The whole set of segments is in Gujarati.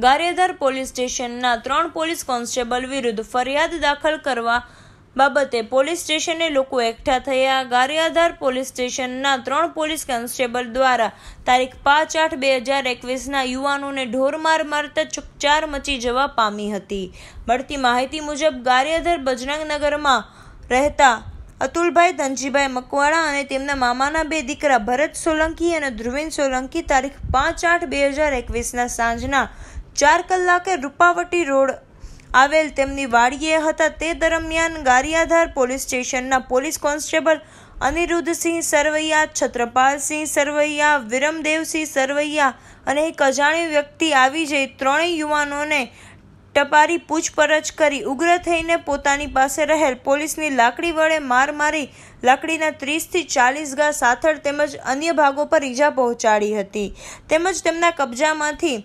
ગારેધર પોલીસ સ્ટેશનના ત્રણ પોલીસ કોન્સ્ટેબલ વિરુદ્ધ ફરિયાદ દાખલ કરવા બાબતે પોલીસ સ્ટેશને લોકો એકઠા થયા ગારિયાધાર પોલીસ સ્ટેશનના ત્રણ પોલીસ કોન્સ્ટેબલ દ્વારા તારીખ પાંચ આઠ બે હજાર એકવીસના યુવાનોને ઢોરમાર મારતા ચકચાર મચી જવા પામી હતી મળતી માહિતી મુજબ ગારિયાધર બજરંગનગરમાં રહેતા અતુલભાઈ ધનજીભાઈ મકવાણા અને તેમના મામાના બે દીકરા ભરત સોલંકી અને ધ્રુવીન સોલંકી તારીખ પાંચ આઠ બે હજાર એકવીસના સાંજના ચાર કલાકે રૂપાવટી રોડ આવેલ તેમની વાડીએ હતા તે દરમિયાન ગારિયાધાર પોલીસ સ્ટેશનના પોલીસ કોન્સ્ટેબલ અનિરુદ્ધસિંહ સરવૈયા છત્રપાલસિંહ સરવૈયા વિરમદેવસિંહ સરવૈયા અને એક અજાણી વ્યક્તિ આવી જઈ ત્રણેય યુવાનોને ટપારી પૂછપરછ કરી ઉગ્ર થઈને પોતાની પાસે રહેલ પોલીસની લાકડી વડે માર મારી લાકડીના ત્રીસથી ચાલીસ ગા સાથળ તેમજ અન્ય ભાગો પર ઈજા પહોંચાડી હતી તેમજ તેમના કબજામાંથી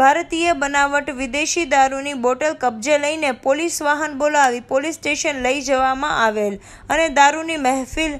ભારતીય બનાવટ વિદેશી દારૂની બોટલ કબજે લઈને પોલીસ વાહન બોલાવી પોલીસ સ્ટેશન લઈ જવામાં આવેલ અને દારૂની મહેફિલ